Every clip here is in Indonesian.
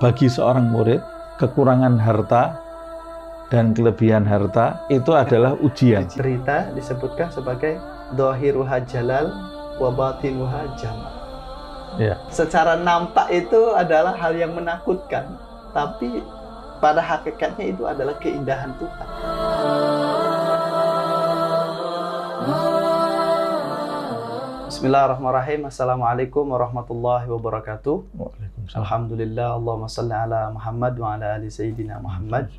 bagi seorang murid kekurangan harta dan kelebihan harta itu adalah ujian. Cerita disebutkan sebagai dohiruha jalal wa batinuha jamal. Ya. Secara nampak itu adalah hal yang menakutkan, tapi pada hakikatnya itu adalah keindahan Tuhan. Bismillahirrahmanirrahim. Assalamualaikum warahmatullahi wabarakatuh. Alhamdulillah. Allahumma salli ala Muhammad wa ala ali Sayyidina Muhammad.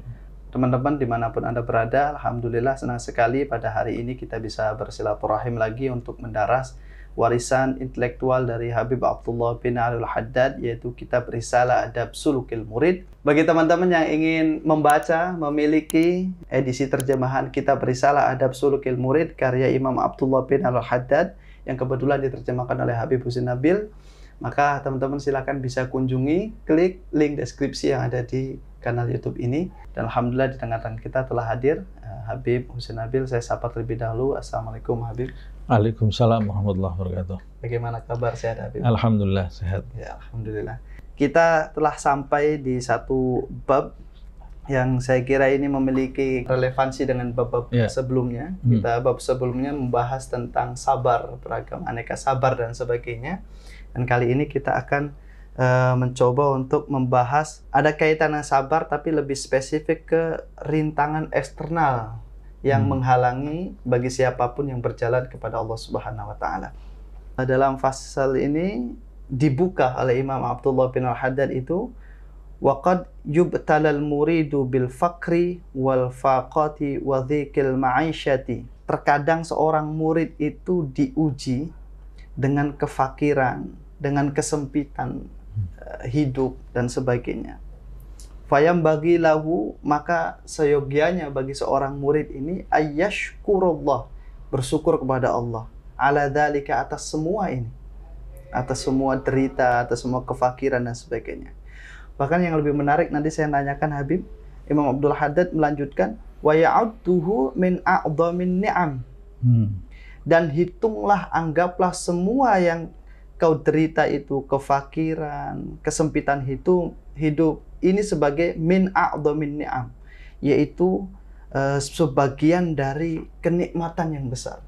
Teman-teman dimanapun Anda berada, Alhamdulillah senang sekali pada hari ini kita bisa bersilaturahim lagi untuk mendaras warisan intelektual dari Habib Abdullah bin Alul Haddad yaitu kitab Risalah Adab Sulukil Murid. Bagi teman-teman yang ingin membaca, memiliki edisi terjemahan kitab Risalah Adab Sulukil Murid karya Imam Abdullah bin Alul Haddad, yang kebetulan diterjemahkan oleh Habib Husin Nabil. Maka teman-teman silakan bisa kunjungi, klik link deskripsi yang ada di kanal YouTube ini. Dan Alhamdulillah di tengah-tengah kita telah hadir eh, Habib Husin Nabil. Saya sapa terlebih dahulu. Assalamualaikum Habib. Waalaikumsalam warahmatullahi wabarakatuh. Bagaimana kabar sehat Habib? Alhamdulillah sehat. Ya, Alhamdulillah. Kita telah sampai di satu bab yang saya kira ini memiliki relevansi dengan bab-bab yeah. sebelumnya. Hmm. Kita bab sebelumnya membahas tentang sabar, beragam aneka sabar dan sebagainya. Dan kali ini kita akan uh, mencoba untuk membahas ada kaitan dengan sabar tapi lebih spesifik ke rintangan eksternal yang hmm. menghalangi bagi siapapun yang berjalan kepada Allah Subhanahu wa taala. Dalam fasal ini dibuka oleh Imam Abdullah bin Al-Haddad itu وقد يبتلى المريد bil fakri wal المعيشة wa dzikil Terkadang seorang murid itu diuji dengan kefakiran, dengan kesempitan eh, hidup dan sebagainya. Fayam bagi lahu maka seyogianya bagi seorang murid ini ayyashkurullah bersyukur kepada Allah ala dalika atas semua ini atas semua derita atas semua kefakiran dan sebagainya Bahkan yang lebih menarik nanti saya tanyakan Habib Imam Abdul Haddad melanjutkan wa ya'udduhu min a'dhamin ni'am. Hmm. Dan hitunglah anggaplah semua yang kau derita itu kefakiran, kesempitan hidup, hidup ini sebagai min a'dhamin ni'am yaitu uh, sebagian dari kenikmatan yang besar.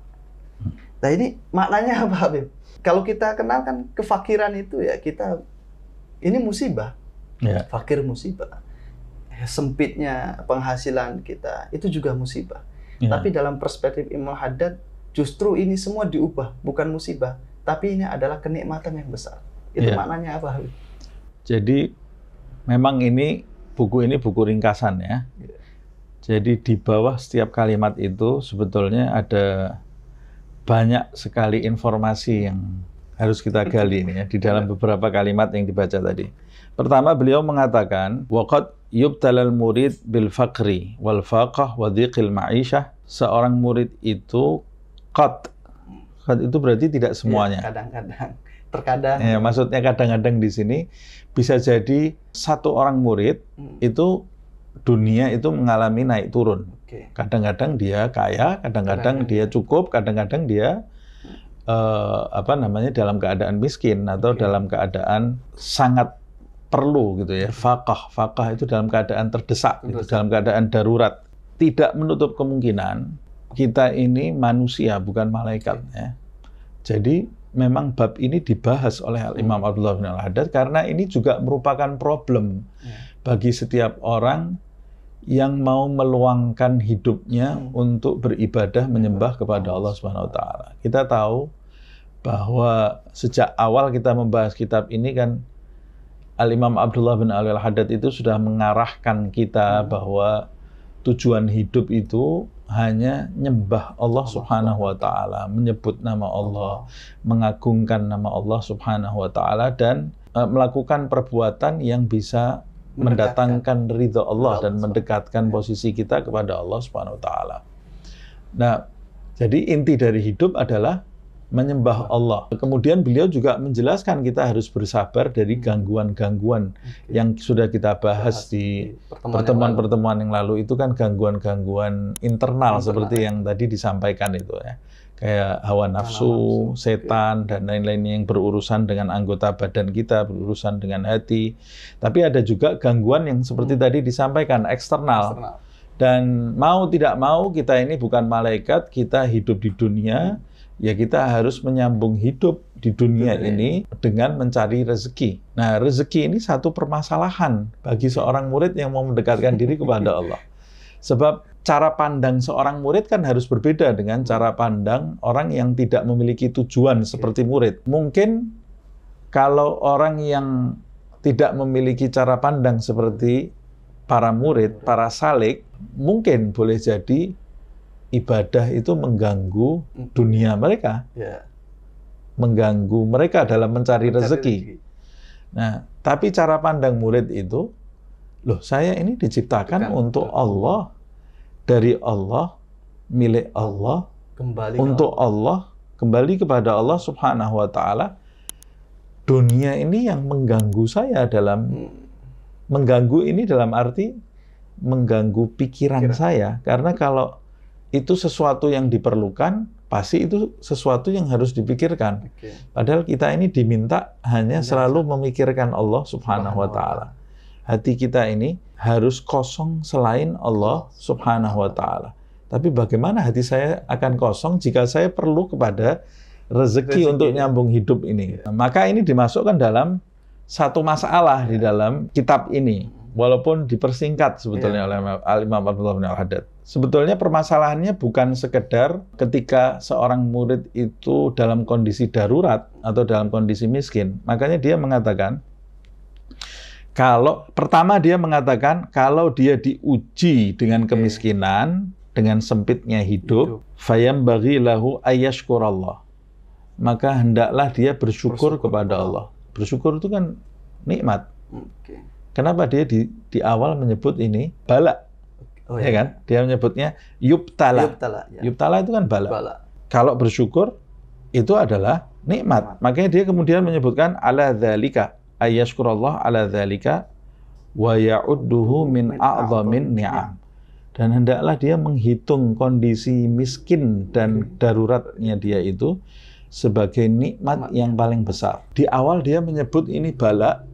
Hmm. Nah ini maknanya apa Habib? Kalau kita kenalkan kefakiran itu ya kita ini musibah yeah. fakir musibah, ya, sempitnya penghasilan kita itu juga musibah. Yeah. Tapi dalam perspektif Imam Haddad justru ini semua diubah bukan musibah, tapi ini adalah kenikmatan yang besar. Itu yeah. maknanya apa? Jadi memang ini buku ini buku ringkasan ya. Yeah. Jadi di bawah setiap kalimat itu sebetulnya ada banyak sekali informasi yang harus kita gali ini ya di dalam ya. beberapa kalimat yang dibaca tadi. Pertama beliau mengatakan, "Waqad yubtalal murid bil faqri wal faqah wa dhiqil ma'isyah." Seorang murid itu qad. Qad itu berarti tidak iya, semuanya. Kadang-kadang. Ya, Terkadang. Ya, maksudnya kadang-kadang di sini bisa jadi satu orang murid hmm. itu dunia itu mengalami naik turun. Kadang-kadang okay. dia kaya, kadang-kadang dia cukup, kadang-kadang dia uh, apa namanya dalam keadaan miskin atau okay. dalam keadaan sangat perlu gitu ya. Fakah, fakah itu dalam keadaan terdesak, gitu, dalam keadaan darurat. Tidak menutup kemungkinan kita ini manusia bukan malaikat ya. Jadi memang bab ini dibahas oleh Al Imam hmm. Abdullah bin Al Haddad karena ini juga merupakan problem ya. bagi setiap orang yang mau meluangkan hidupnya hmm. untuk beribadah menyembah kepada Allah Subhanahu wa taala. Kita tahu bahwa sejak awal kita membahas kitab ini kan Al-Imam Abdullah bin al-Haddad itu sudah mengarahkan kita hmm. bahwa tujuan hidup itu hanya nyembah Allah Subhanahu wa taala, menyebut nama Allah, mengagungkan nama Allah Subhanahu wa taala dan e, melakukan perbuatan yang bisa mendatangkan ridho Allah dan mendekatkan posisi kita kepada Allah Subhanahu wa taala. Nah, jadi inti dari hidup adalah menyembah Allah. Kemudian beliau juga menjelaskan kita harus bersabar dari hmm. gangguan-gangguan yang sudah kita bahas, di pertemuan-pertemuan yang, lalu itu kan gangguan-gangguan internal, seperti yang tadi disampaikan itu ya. Kayak hawa nafsu, setan dan lain-lain yang berurusan dengan anggota badan kita, berurusan dengan hati. Tapi ada juga gangguan yang seperti hmm. tadi disampaikan eksternal. eksternal. Dan mau tidak mau kita ini bukan malaikat, kita hidup di dunia. Hmm ya kita harus menyambung hidup di dunia ya. ini dengan mencari rezeki. Nah, rezeki ini satu permasalahan bagi seorang murid yang mau mendekatkan diri kepada Allah. Sebab cara pandang seorang murid kan harus berbeda dengan cara pandang orang yang tidak memiliki tujuan seperti murid. Mungkin kalau orang yang tidak memiliki cara pandang seperti para murid, para salik, mungkin boleh jadi ibadah itu mengganggu hmm. dunia mereka, ya. mengganggu mereka dalam mencari, rezeki. Nah, tapi cara pandang murid itu, loh saya ini diciptakan untuk Allah, dari Allah, milik Allah, kembali untuk Allah. kembali kepada Allah Subhanahu Wa Taala. Dunia ini yang mengganggu saya dalam hmm. mengganggu ini dalam arti mengganggu pikiran, pikiran. saya karena kalau itu sesuatu yang diperlukan, pasti itu sesuatu yang harus dipikirkan. Okay. Padahal kita ini diminta hanya Benar. selalu memikirkan Allah Subhanahu wa taala. Hati kita ini harus kosong selain Allah Subhanahu wa taala. Tapi bagaimana hati saya akan kosong jika saya perlu kepada rezeki, rezeki untuk nyambung hidup ini? Iya. Maka ini dimasukkan dalam satu masalah di dalam kitab ini walaupun dipersingkat sebetulnya yeah. oleh Al-Imam Abdullah bin Al-Haddad. Sebetulnya permasalahannya bukan sekedar ketika seorang murid itu dalam kondisi darurat atau dalam kondisi miskin. Makanya dia mengatakan kalau pertama dia mengatakan kalau dia diuji dengan kemiskinan, yeah. dengan sempitnya hidup, hidup. fayam bagi lahu ayyashkurallah. Maka hendaklah dia bersyukur, bersyukur kepada Allah. Allah. Bersyukur itu kan nikmat. Okay. Kenapa dia di, di awal menyebut ini balak, Oh, ya. ya kan? Dia menyebutnya yubtala. Yubtala, ya. yuptala itu kan balak. bala. Kalau bersyukur itu adalah nikmat. Makanya dia kemudian menyebutkan ala dzalika ayyashkurallah ala dzalika wa ya'udduhu min a'dhamin ni'am. Dan hendaklah dia menghitung kondisi miskin dan daruratnya dia itu sebagai nikmat yang paling besar. Di awal dia menyebut ini balak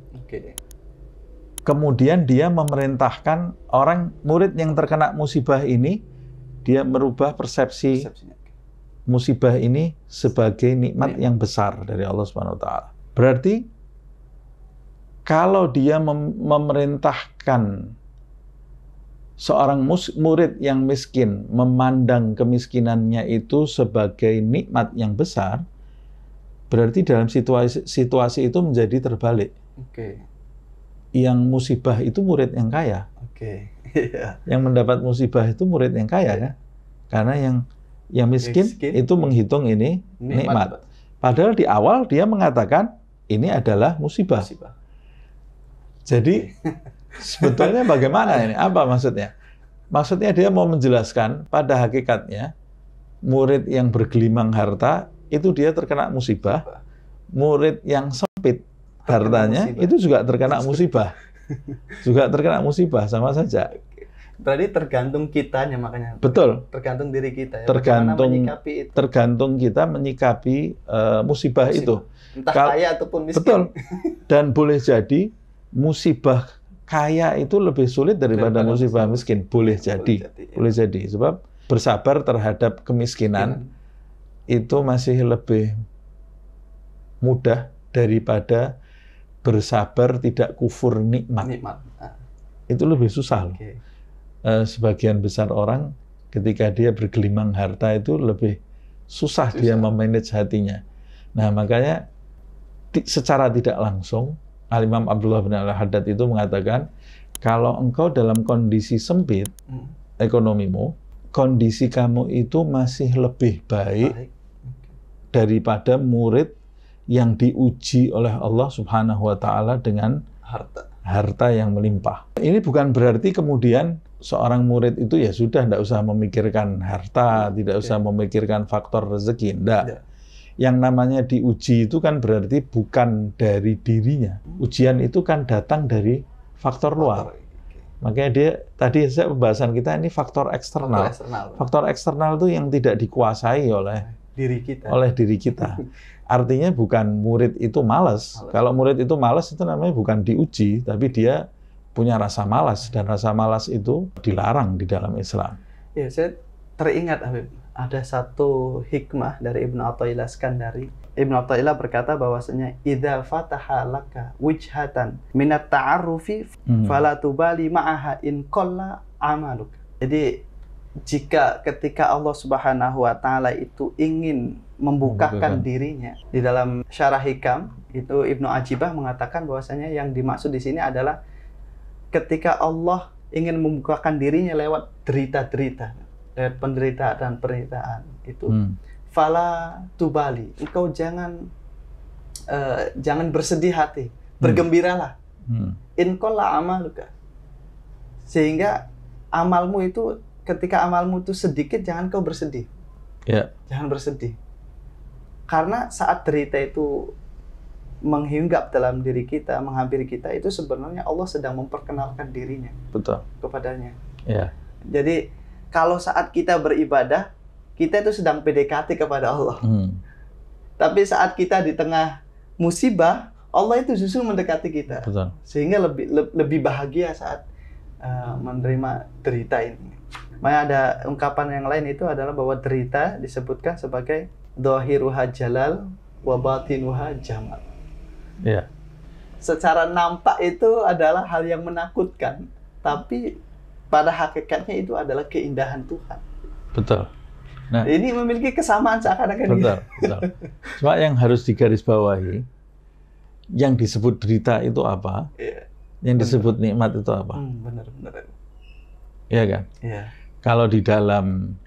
kemudian dia memerintahkan orang murid yang terkena musibah ini dia merubah persepsi musibah ini sebagai nikmat yang besar dari Allah Subhanahu wa taala. Berarti kalau dia mem memerintahkan seorang murid yang miskin memandang kemiskinannya itu sebagai nikmat yang besar, berarti dalam situasi situasi itu menjadi terbalik. Oke. Okay yang musibah itu murid yang kaya. Oke. Okay. Iya. Yang mendapat musibah itu murid yang kaya yeah. kan? Karena yang yang miskin, miskin itu menghitung ini nikmat. nikmat. Padahal di awal dia mengatakan ini adalah musibah. musibah. Jadi sebetulnya bagaimana ini? Apa maksudnya? Maksudnya dia mau menjelaskan pada hakikatnya murid yang bergelimang harta itu dia terkena musibah. Murid yang sempit hartanya itu juga terkena musibah. juga terkena musibah sama saja. Berarti tergantung kitanya makanya. Betul. Tergantung diri kita ya. Tergantung itu. Tergantung kita menyikapi uh, musibah, musibah itu. Entah Kal kaya ataupun miskin. Betul. Dan boleh jadi musibah kaya itu lebih sulit daripada, daripada musibah miskin. miskin. Boleh jadi. Boleh jadi. Ya. Boleh jadi sebab bersabar terhadap kemiskinan ya. itu masih lebih mudah daripada bersabar tidak kufur nikmat. nikmat. Ah. Itu lebih susah loh. Okay. Eh, sebagian besar orang ketika dia bergelimang harta itu lebih susah, susah. dia memanage hatinya. Nah makanya secara tidak langsung Al Abdullah bin Al Haddad itu mengatakan kalau engkau dalam kondisi sempit hmm. ekonomimu, kondisi kamu itu masih lebih baik, baik. daripada murid yang diuji oleh Allah Subhanahu wa taala dengan harta harta yang melimpah. Ini bukan berarti kemudian seorang murid itu ya sudah tidak usah memikirkan harta, tidak usah memikirkan faktor rezeki, tidak. Ya. Yang namanya diuji itu kan berarti bukan dari dirinya. Ujian itu kan datang dari faktor luar. Makanya dia tadi saya pembahasan kita ini Faktor eksternal, faktor eksternal itu yang tidak dikuasai oleh diri kita. Oleh diri kita. Artinya bukan murid itu malas. Kalau murid itu malas itu namanya bukan diuji, tapi dia punya rasa malas dan rasa malas itu dilarang di dalam Islam. Ya, saya teringat Habib, ada satu hikmah dari Ibnu Athaillah Skandari. Ibnu Athaillah berkata bahwasanya idza fataha laka wijhatan minat ta'arufi hmm. fala tubali ma'aha in qalla amaluk. Jadi jika ketika Allah Subhanahu wa taala itu ingin membukakan dirinya di dalam syarah hikam itu Ibnu Ajibah mengatakan bahwasanya yang dimaksud di sini adalah ketika Allah ingin membukakan dirinya lewat derita-derita lewat penderitaan dan penderitaan itu hmm. fala tubali engkau jangan uh, jangan bersedih hati hmm. bergembiralah hmm. inkola amaluka sehingga amalmu itu ketika amalmu itu sedikit jangan kau bersedih. Yeah. Jangan bersedih. Karena saat derita itu menghinggap dalam diri kita, menghampiri kita itu sebenarnya Allah sedang memperkenalkan dirinya. Betul. Kepadanya. Yeah. Jadi kalau saat kita beribadah, kita itu sedang PDKT kepada Allah. Hmm. Tapi saat kita di tengah musibah, Allah itu justru mendekati kita. Betul. Sehingga lebih le, lebih bahagia saat uh, menerima derita ini. Makanya ada ungkapan yang lain itu adalah bahwa derita disebutkan sebagai dohiruha jalal wabatinuha jamal. Iya. Secara nampak itu adalah hal yang menakutkan, tapi pada hakikatnya itu adalah keindahan Tuhan. Betul. Nah, ini memiliki kesamaan seakan-akan. Betul, betul. Cuma yang harus digarisbawahi, yang disebut derita itu apa? Iya. Yang disebut nikmat itu apa? Hmm, benar, benar. Iya kan? Iya kalau di dalam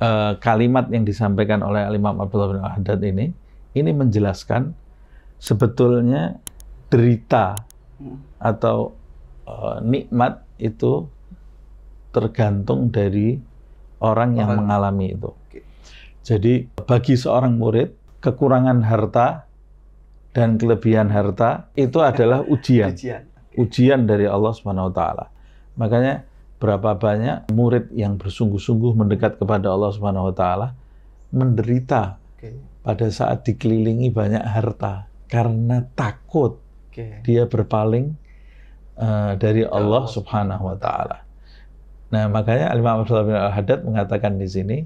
uh, kalimat yang disampaikan oleh Imam Abdullah bin Al-Haddad ini, ini menjelaskan sebetulnya derita hmm. atau uh, nikmat itu tergantung dari orang yang orang. mengalami itu. Jadi bagi seorang murid, kekurangan harta dan kelebihan harta itu adalah ujian. ujian. ujian dari Allah Subhanahu wa taala. Makanya berapa banyak murid yang bersungguh-sungguh mendekat kepada Allah Subhanahu wa taala menderita okay. pada saat dikelilingi banyak harta karena takut okay. dia berpaling uh, dari ya Allah Subhanahu wa taala. Nah, makanya Imam Abdullah bin Al-Haddad mengatakan di sini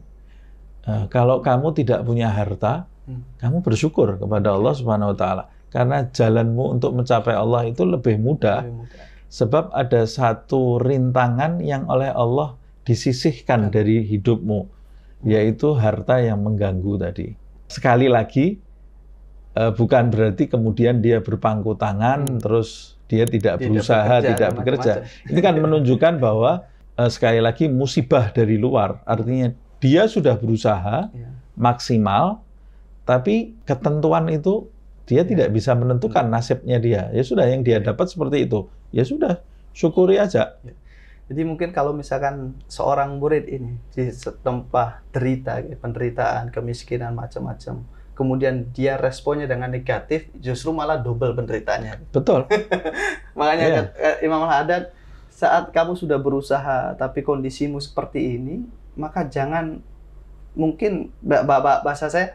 uh, kalau kamu tidak punya harta, hmm. kamu bersyukur kepada Allah Subhanahu wa taala karena jalanmu untuk mencapai Allah itu lebih mudah, lebih mudah Sebab ada satu rintangan yang oleh Allah disisihkan dari hidupmu, yaitu harta yang mengganggu tadi. Sekali lagi, e, bukan berarti kemudian dia berpangku tangan, hmm. terus dia tidak, tidak berusaha, bekerja, tidak bekerja. Ini kan menunjukkan bahwa e, sekali lagi musibah dari luar, artinya dia sudah berusaha ya. maksimal, tapi ketentuan itu dia ya. tidak bisa menentukan hmm. nasibnya dia. Ya sudah, yang dia ya. dapat seperti itu. Ya sudah, syukuri aja. Ya. Jadi mungkin kalau misalkan seorang murid ini di setempat derita, penderitaan, kemiskinan macam-macam, kemudian dia responnya dengan negatif, justru malah double penderitaannya. Betul. Makanya iya. eh, Imam Al Haddad, saat kamu sudah berusaha tapi kondisimu seperti ini, maka jangan mungkin bahasa saya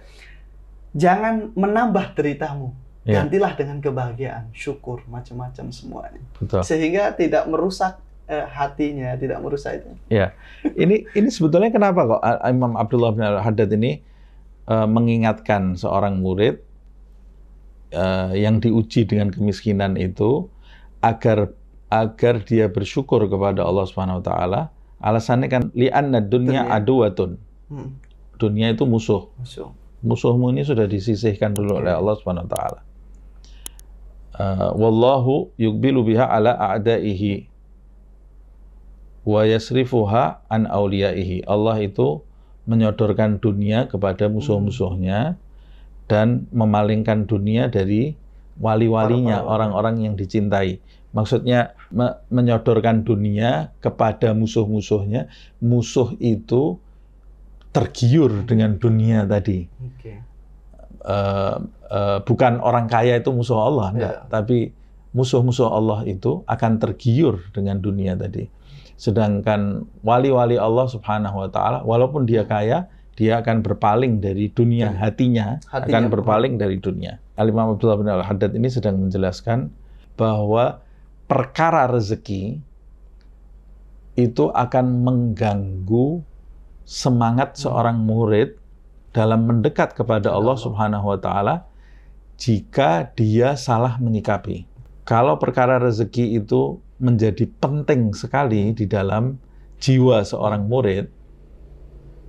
jangan menambah deritamu. Yeah. Gantilah dengan kebahagiaan, syukur, macam-macam semuanya. Betul. Sehingga tidak merusak eh, hatinya, tidak merusak itu. Ya. Ini ini sebetulnya kenapa kok Imam Abdullah bin al Haddad ini eh, mengingatkan seorang murid eh, yang diuji dengan kemiskinan itu agar agar dia bersyukur kepada Allah Subhanahu wa taala. Alasannya kan li'anna dunya aduwatun. Hmm. Dunia itu musuh. Musuh musuhmu ini sudah disisihkan dulu oleh iya. Allah Subhanahu wa taala. Uh, wallahu yukbilu biha ala a'daihi wa yasrifuha an auliyaihi. Allah itu menyodorkan dunia kepada musuh-musuhnya hmm. dan memalingkan dunia dari wali-walinya, orang-orang yang dicintai. Maksudnya me menyodorkan dunia kepada musuh-musuhnya. Musuh itu tergiur dengan dunia tadi. Okay. Uh, eh, uh, eh, bukan orang kaya itu musuh Allah, enggak. Iya. Tapi musuh-musuh Allah itu akan tergiur dengan dunia tadi. Sedangkan wali-wali Allah Subhanahu wa taala walaupun dia kaya, dia akan berpaling dari dunia iya. hatinya, hatinya akan berpaling dari dunia. Al-Imam Abdullah bin Al-Haddad ini sedang menjelaskan bahwa perkara rezeki itu akan mengganggu semangat hmm. seorang murid dalam mendekat kepada ya Allah Subhanahu wa taala jika dia salah menyikapi. Kalau perkara rezeki itu menjadi penting sekali hmm. di dalam jiwa seorang murid,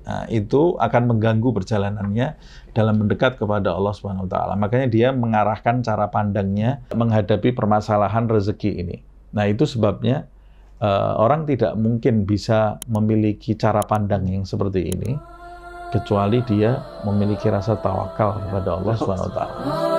nah, itu akan mengganggu perjalanannya dalam mendekat kepada Allah Subhanahu wa taala. Makanya dia mengarahkan cara pandangnya menghadapi permasalahan rezeki ini. Nah, itu sebabnya Eh, orang tidak mungkin bisa memiliki cara pandang yang seperti ini kecuali dia memiliki rasa tawakal kepada Allah Subhanahu wa taala.